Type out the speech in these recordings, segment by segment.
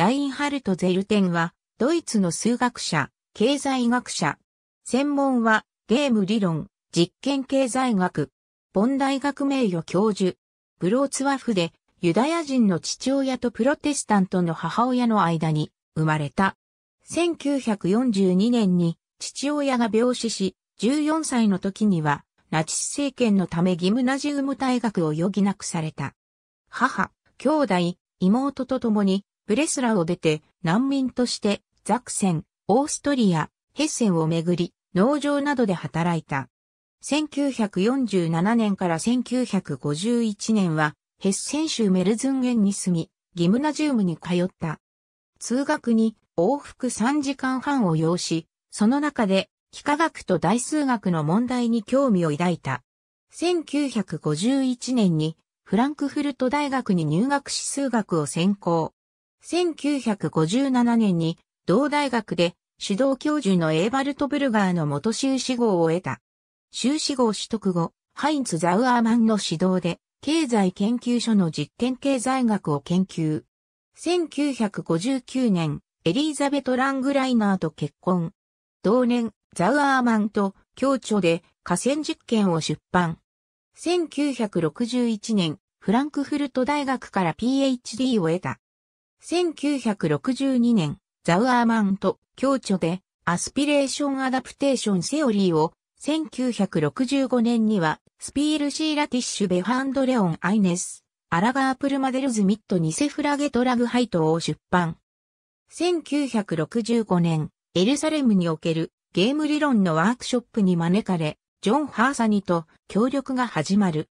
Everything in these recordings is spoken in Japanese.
ラインハルト・ゼルテンは、ドイツの数学者、経済学者。専門は、ゲーム理論、実験経済学。ボン大学名誉教授。ブローツワフで、ユダヤ人の父親とプロテスタントの母親の間に生まれた。1942年に父親が病死し、14歳の時にはナチス政権のためギムナジウム大学を余儀なくされた。母、兄弟、妹と共にブレスラを出て難民としてザクセン、オーストリア、ヘッセンをめぐり農場などで働いた。1947年から1951年はヘッセン州メルズンゲンに住み、ギムナジウムに通った。通学に往復3時間半を要し、その中で幾何学と大数学の問題に興味を抱いた。1951年にフランクフルト大学に入学し数学を専攻。1957年に同大学で指導教授のエーバルト・ブルガーの元修士号を得た。修士号取得後、ハインツ・ザウアーマンの指導で経済研究所の実験経済学を研究。1959年、エリーザベト・ラングライナーと結婚。同年、ザウアーマンと共著で河川実験を出版。1961年、フランクフルト大学から PhD を得た。1962年、ザウアーマンと共著で、アスピレーションアダプテーションセオリーを、1965年には、スピールシーラティッシュベファンドレオンアイネス、アラガープルマデルズミットニセフラゲトラグハイトを出版。1965年、エルサレムにおけるゲーム理論のワークショップに招かれ、ジョン・ハーサニと協力が始まる。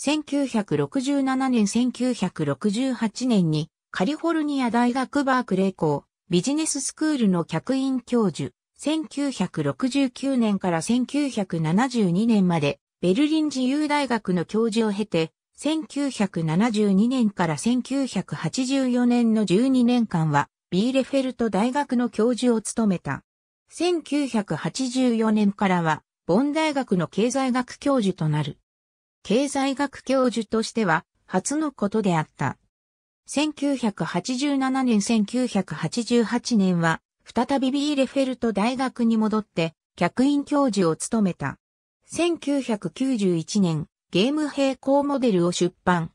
1967年1968年にカリフォルニア大学バークレー校、ビジネススクールの客員教授、1969年から1972年まで、ベルリン自由大学の教授を経て、1972年から1984年の12年間は、ビーレフェルト大学の教授を務めた。1984年からは、ボン大学の経済学教授となる。経済学教授としては、初のことであった。1987年1988年は、再びビーレフェルト大学に戻って、客員教授を務めた。1991年、ゲーム並行モデルを出版。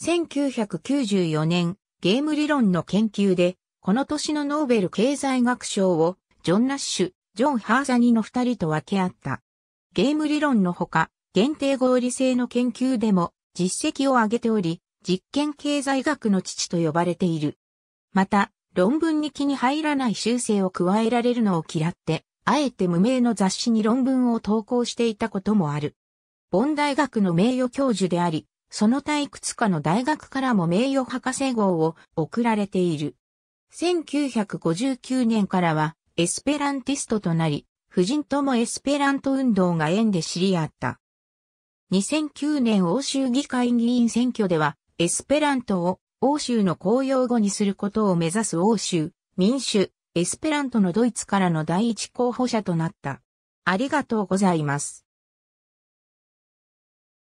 1994年、ゲーム理論の研究で、この年のノーベル経済学賞を、ジョン・ナッシュ、ジョン・ハーザニの二人と分け合った。ゲーム理論のほか、限定合理性の研究でも実績を上げており、実験経済学の父と呼ばれている。また、論文に気に入らない修正を加えられるのを嫌って、あえて無名の雑誌に論文を投稿していたこともある。ボン大学の名誉教授であり、その他いくつかの大学からも名誉博士号を贈られている。1959年からはエスペランティストとなり、夫人ともエスペラント運動が縁で知り合った。2009年欧州議会議員選挙ではエスペラントを欧州の公用語にすることを目指す欧州、民主、エスペラントのドイツからの第一候補者となった。ありがとうございます。